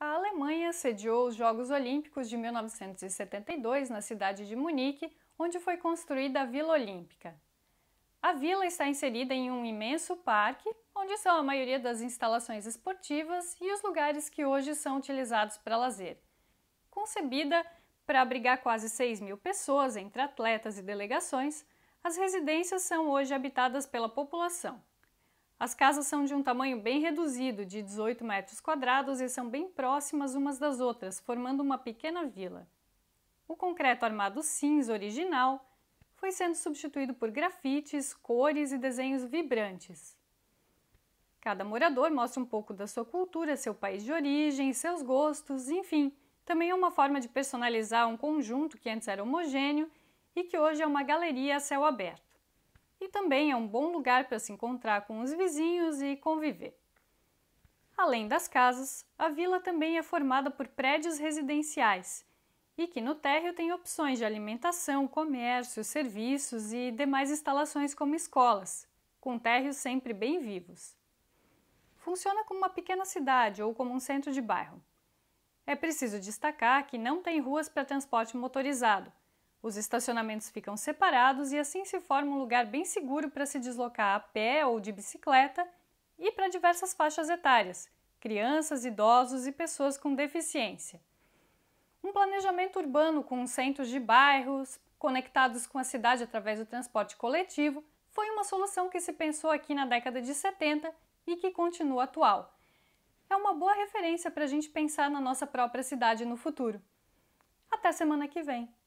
A Alemanha sediou os Jogos Olímpicos de 1972 na cidade de Munique, onde foi construída a Vila Olímpica. A vila está inserida em um imenso parque, onde são a maioria das instalações esportivas e os lugares que hoje são utilizados para lazer. Concebida para abrigar quase 6 mil pessoas, entre atletas e delegações, as residências são hoje habitadas pela população. As casas são de um tamanho bem reduzido, de 18 metros quadrados, e são bem próximas umas das outras, formando uma pequena vila. O concreto armado cinza original foi sendo substituído por grafites, cores e desenhos vibrantes. Cada morador mostra um pouco da sua cultura, seu país de origem, seus gostos, enfim, também é uma forma de personalizar um conjunto que antes era homogêneo e que hoje é uma galeria a céu aberto também é um bom lugar para se encontrar com os vizinhos e conviver. Além das casas, a vila também é formada por prédios residenciais e que no térreo tem opções de alimentação, comércio, serviços e demais instalações como escolas, com térreos sempre bem vivos. Funciona como uma pequena cidade ou como um centro de bairro. É preciso destacar que não tem ruas para transporte motorizado, os estacionamentos ficam separados e assim se forma um lugar bem seguro para se deslocar a pé ou de bicicleta e para diversas faixas etárias, crianças, idosos e pessoas com deficiência. Um planejamento urbano com centros de bairros conectados com a cidade através do transporte coletivo foi uma solução que se pensou aqui na década de 70 e que continua atual. É uma boa referência para a gente pensar na nossa própria cidade no futuro. Até semana que vem!